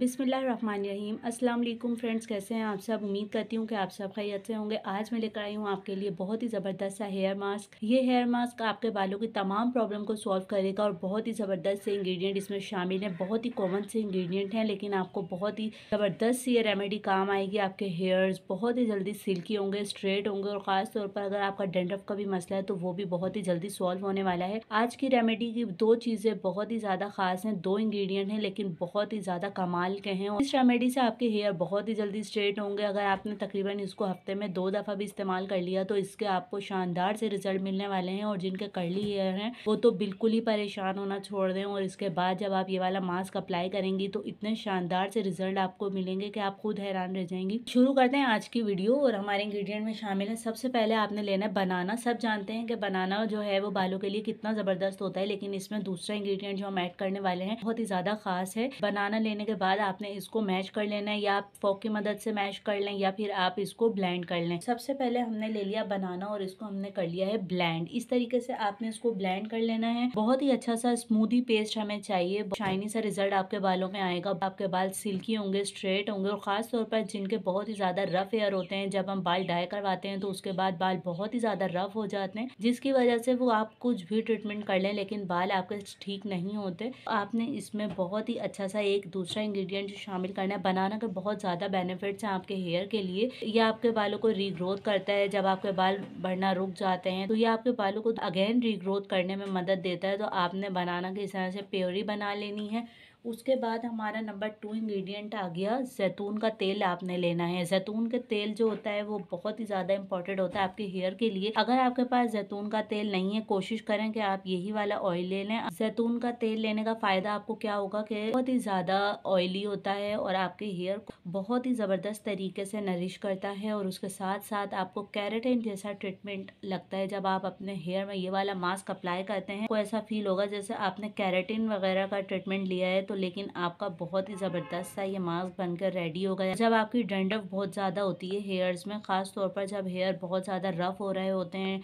बिसमीम अस्सलाम फ्रेंड्स कैसे हैं आप सब उम्मीद करती हूँ कि आप सब खैरियत से होंगे आज मैं लेकर आई हूँ आपके लिए बहुत ही ज़बरदस्त सा हेयर मास्क ये हेयर मास्क आपके बालों की तमाम प्रॉब्लम को सॉल्व करेगा और बहुत ही ज़बरदस्त से इंग्रेडिएंट इसमें शामिल हैं बहुत ही कॉमन से इंग्रेडिएंट हैं लेकिन आपको बहुत ही ज़बरदस्त सी ये रेमेडी काम आएगी आपके हेयर्स बहुत ही जल्दी सिल्की होंगे स्ट्रेट होंगे और खासतौर पर अगर आपका डेंड्रफ का भी मसला है तो वो भी बहुत ही जल्दी सॉल्व होने वाला है आज की रेमेडी की दो चीज़ें बहुत ही ज़्यादा खास हैं दो इंग्रीडियंट हैं लेकिन बहुत ही ज़्यादा कमाल के हैं और इस रेमेडी से आपके हेयर बहुत ही जल्दी स्ट्रेट होंगे अगर आपने तकरीबन इसको हफ्ते में दो दफ़ा भी इस्तेमाल कर लिया तो इसके आपको शानदार से रिजल्ट मिलने वाले हैं और जिनके कर्ली हेयर हैं वो तो बिल्कुल ही परेशान होना छोड़ दें और इसके बाद जब आप ये वाला मास्क अप्लाई करेंगी तो इतने शानदार से रिजल्ट आपको मिलेंगे कि आप खुद हैरान रह जाएंगी शुरू करते हैं आज की वीडियो और हमारे इंग्रीडियंट में शामिल है सबसे पहले आपने लेना है बनाना सब जानते हैं कि बनाना जो है वो बालों के लिए कितना ज़बरदस्त होता है लेकिन इसमें दूसरा इंग्रीडियंट जो हम ऐड करने वाले हैं बहुत ही ज़्यादा खास है बनाना लेने के बाद बाद आपने इसको मैच कर लेना है या आप फोक की मदद से मैच कर लें या फिर आप इसको ब्लेंड कर लें सबसे पहले हमने ले लिया बनाना और इसको हमने कर लिया है ब्लेंड इस तरीके से आपने इसको ब्लेंड कर लेना है बहुत ही अच्छा सा स्मूदी पेस्ट हमें चाहिए शाइनी सा रिजल्ट आपके बालों में आएगा आपके बाल सिल्की होंगे स्ट्रेट होंगे और खास तौर पर जिनके बहुत ही ज्यादा रफ एयर होते हैं जब हम बाल डाई करवाते हैं तो उसके बाद बाल बहुत ही ज्यादा रफ हो जाते हैं जिसकी वजह से वो आप कुछ भी ट्रीटमेंट कर लें लेकिन बाल आपके ठीक नहीं होते आपने इसमें बहुत ही अच्छा सा एक दूसरा इंग्रेडिएंट इंग्रेडिएंट शामिल करना है बनाना के बहुत ज़्यादा बेनिफिट्स हैं आपके हेयर के लिए यह आपके बालों को रीग्रोथ करता है जब आपके बाल बढ़ना रुक जाते हैं तो यह आपके बालों को अगेन रीग्रोथ करने में मदद देता है तो आपने बनाना के हिसाब तरह से प्योरी बना लेनी है उसके बाद हमारा नंबर टू इंग्रेडिएंट आ गया जैतून का तेल आपने लेना है जैतून का तेल जो होता है वो बहुत ही ज़्यादा इंपॉर्टेंट होता है आपके हेयर के लिए अगर आपके पास जैतून का तेल नहीं है कोशिश करें कि आप यही वाला ऑयल ले लें जैतून का तेल लेने का फ़ायदा आपको क्या होगा कि बहुत ही ज़्यादा ऑयली होता है और आपके हेयर बहुत ही ज़बरदस्त तरीके से नरिश करता है और उसके साथ साथ आपको कैरेटिन जैसा ट्रीटमेंट लगता है जब आप अपने हेयर में ये वाला मास्क अप्लाई करते हैं तो ऐसा फील होगा जैसे आपने कैरेटिन वगैरह का ट्रीटमेंट लिया है तो लेकिन आपका बहुत ही ज़बरदस्त सा ये मास्क बनकर रेडी हो गया जब आपकी डेंडफ बहुत ज़्यादा होती है हेयर्स में ख़ास तौर पर जब हेयर बहुत ज़्यादा रफ़ हो रहे होते हैं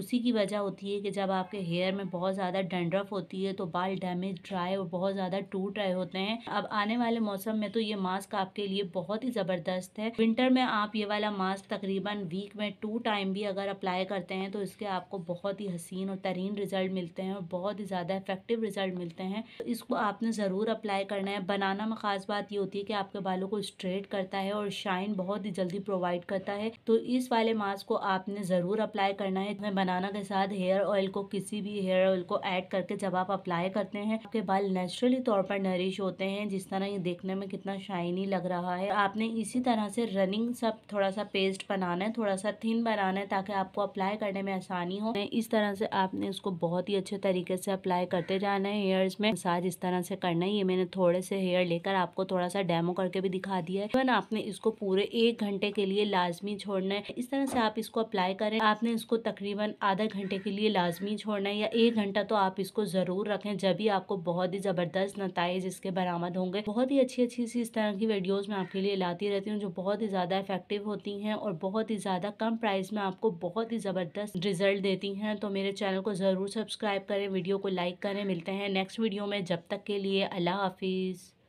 उसी की वजह होती है कि जब आपके हेयर में बहुत ज़्यादा डेंड्रफ होती है तो बाल डैमेज ड्राई और बहुत ज़्यादा टूट रहे होते हैं अब आने वाले मौसम में तो ये मास्क आपके लिए ये बहुत ही ज़बरदस्त है विंटर में आप ये वाला मास्क तकरीबन वीक में टू टाइम भी अगर अप्लाई करते हैं तो इसके आपको बहुत ही हसीन और तरीन रिजल्ट मिलते हैं और बहुत ही ज़्यादा इफेक्टिव रिजल्ट मिलते हैं तो इसको आपने ज़रूर अप्लाई करना है बनाना में ख़ास बात ये होती है कि आपके बालों को स्ट्रेट करता है और शाइन बहुत ही जल्दी प्रोवाइड करता है तो इस वाले मास्क को आपने ज़रूर अप्लाई करना है इसमें बनाना के साथ हेयर ऑयल को किसी भी हेयर ऑयल को ऐड करके जब आप अप्लाई करते हैं आपके बाल नेचुरली तौर पर नरिश होते हैं जिस तरह ये देखने में कितना शाइनी लग रहा रहा है आपने इसी तरह से रनिंग सब थोड़ा सा पेस्ट बनाना है थोड़ा सा थिन बनाना है ताकि आपको अप्लाई करने में आसानी हो इस तरह से आपने उसको बहुत ही अच्छे तरीके से अप्लाई करते जाना है हेयर्स में मसाज इस तरह से करना है ये मैंने थोड़े से हेयर लेकर आपको थोड़ा सा डेमो करके भी दिखा दिया है इवन आपने इसको पूरे एक घंटे के लिए लाजमी छोड़ना है इस तरह से आप इसको अप्लाई करें आपने इसको तकरीबन आधा घंटे के लिए लाजमी छोड़ना है या एक घंटा तो आप इसको ज़रूर रखें जब भी आपको बहुत ही ज़बरदस्त नतज इसके बरामद होंगे बहुत ही अच्छी अच्छी सी इस तरह की वीडियोज़ में आपके लिए लाती रहती हूँ जो बहुत ही ज़्यादा इफेक्टिव होती हैं और बहुत ही ज़्यादा कम प्राइस में आपको बहुत ही ज़बरदस्त रिजल्ट देती हैं तो मेरे चैनल को ज़रूर सब्सक्राइब करें वीडियो को लाइक करें मिलते हैं नेक्स्ट वीडियो में जब तक के लिए अल्लाह हाफिज़